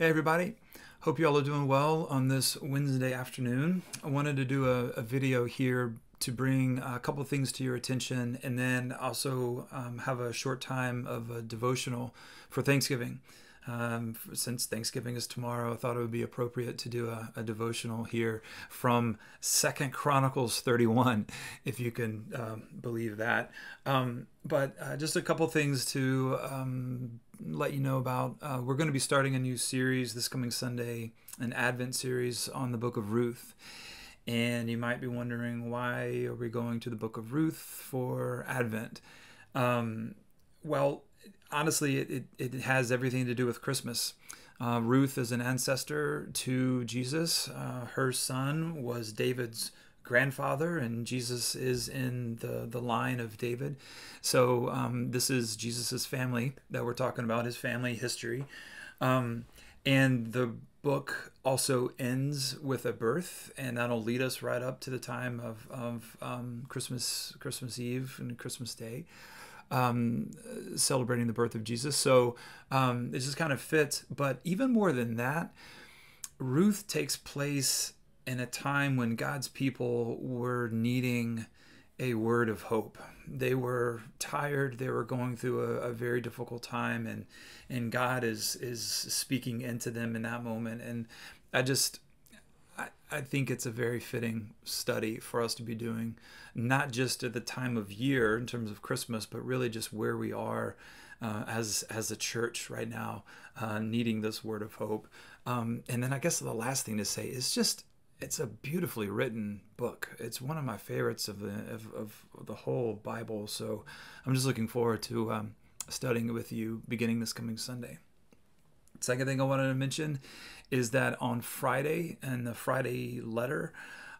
Hey, everybody. Hope you all are doing well on this Wednesday afternoon. I wanted to do a, a video here to bring a couple things to your attention and then also um, have a short time of a devotional for Thanksgiving um, since Thanksgiving is tomorrow, I thought it would be appropriate to do a, a devotional here from Second Chronicles 31, if you can um, believe that. Um, but uh, just a couple things to um, let you know about. Uh, we're going to be starting a new series this coming Sunday, an Advent series on the Book of Ruth. And you might be wondering why are we going to the Book of Ruth for Advent? Um, well, honestly, it, it, has everything to do with Christmas. Uh, Ruth is an ancestor to Jesus. Uh, her son was David's grandfather, and Jesus is in the, the line of David. So um, this is Jesus's family that we're talking about, his family history. Um, and the book also ends with a birth, and that'll lead us right up to the time of, of um, Christmas, Christmas Eve and Christmas Day um, celebrating the birth of Jesus. So um, it just kind of fits. But even more than that, Ruth takes place in a time when God's people were needing a word of hope. They were tired. They were going through a, a, very difficult time, and and God is is speaking into them in that moment. And I just I think it's a very fitting study for us to be doing, not just at the time of year in terms of Christmas, but really just where we are uh, as as a church right now, uh, needing this word of hope. Um, and then I guess the last thing to say is just it's a beautifully written book. It's one of my favorites of the of, of the whole Bible. So I'm just looking forward to um, studying it with you beginning this coming Sunday. Second thing I wanted to mention is that on Friday and the Friday letter,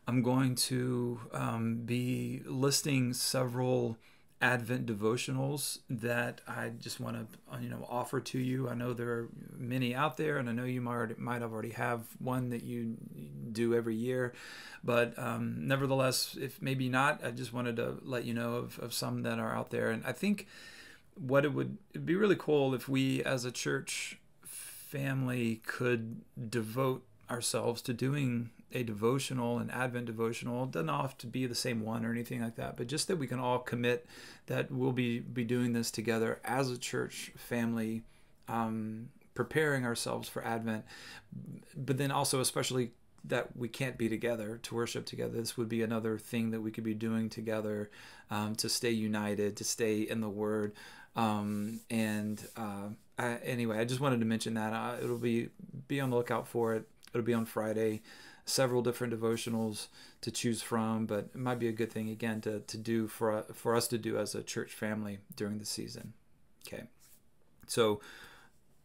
I'm going to um, be listing several Advent devotionals that I just want to you know offer to you. I know there are many out there, and I know you might might have already have one that you do every year, but um, nevertheless, if maybe not, I just wanted to let you know of, of some that are out there, and I think what it would be really cool if we as a church family could devote ourselves to doing a devotional, an Advent devotional. It doesn't have to be the same one or anything like that, but just that we can all commit that we'll be, be doing this together as a church family, um, preparing ourselves for Advent, but then also, especially that we can't be together to worship together. This would be another thing that we could be doing together um, to stay united, to stay in the Word, um, and and uh, I, anyway, I just wanted to mention that uh, it'll be be on the lookout for it. It'll be on Friday. Several different devotionals to choose from, but it might be a good thing again to, to do for for us to do as a church family during the season. Okay, so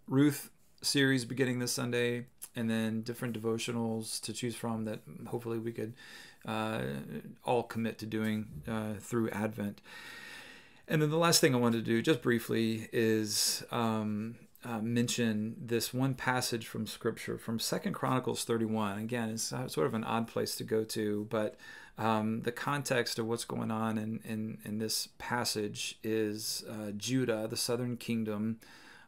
Ruth series beginning this Sunday, and then different devotionals to choose from that hopefully we could uh, all commit to doing uh, through Advent. And then the last thing I wanted to do, just briefly, is um, uh, mention this one passage from Scripture from Second Chronicles 31. Again, it's sort of an odd place to go to, but um, the context of what's going on in, in, in this passage is uh, Judah, the southern kingdom,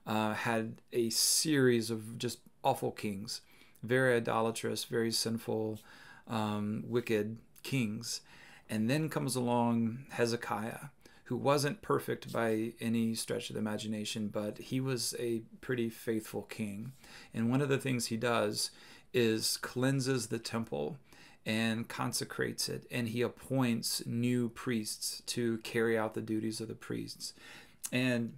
uh, had a series of just awful kings, very idolatrous, very sinful, um, wicked kings. And then comes along Hezekiah who wasn't perfect by any stretch of the imagination, but he was a pretty faithful king. And one of the things he does is cleanses the temple and consecrates it, and he appoints new priests to carry out the duties of the priests. And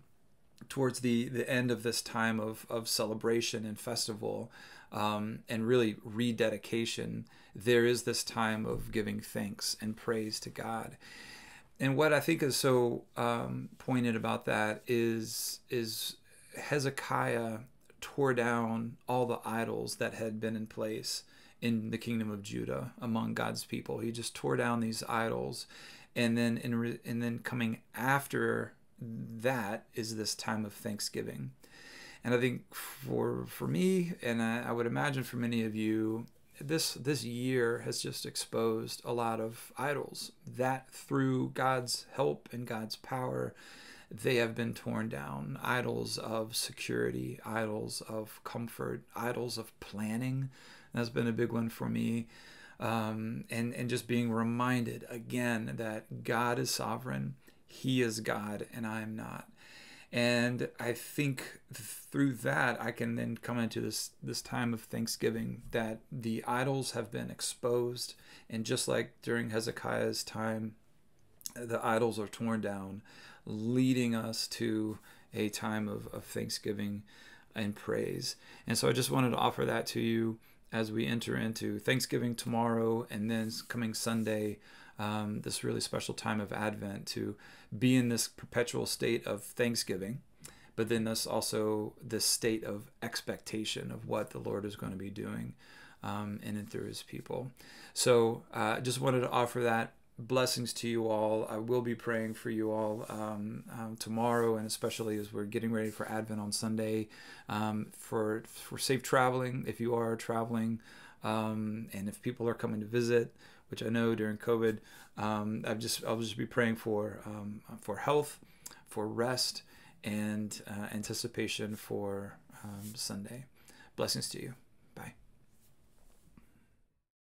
towards the, the end of this time of, of celebration and festival, um, and really rededication, there is this time of giving thanks and praise to God and what I think is so um, pointed about that is is Hezekiah tore down all the idols that had been in place in the kingdom of Judah among God's people. He just tore down these idols, and then in and then coming after that is this time of thanksgiving. And I think for for me, and I, I would imagine for many of you, this this year has just exposed a lot of idols that through God's help and God's power they have been torn down idols of security idols of comfort idols of planning that's been a big one for me um, and and just being reminded again that God is sovereign he is God and I am not and I think through that, I can then come into this, this time of Thanksgiving that the idols have been exposed. And just like during Hezekiah's time, the idols are torn down, leading us to a time of, of thanksgiving and praise. And so I just wanted to offer that to you as we enter into Thanksgiving tomorrow and then coming Sunday um, this really special time of Advent to be in this perpetual state of thanksgiving, but then this also this state of expectation of what the Lord is going to be doing um, in and through His people. So uh, I uh, just wanted to offer that blessings to you all. I will be praying for you all um, um, tomorrow, and especially as we're getting ready for Advent on Sunday, um, for for safe traveling if you are traveling, um, and if people are coming to visit which I know during COVID, um, I've just I'll just be praying for um, for health, for rest, and uh, anticipation for um, Sunday. Blessings to you.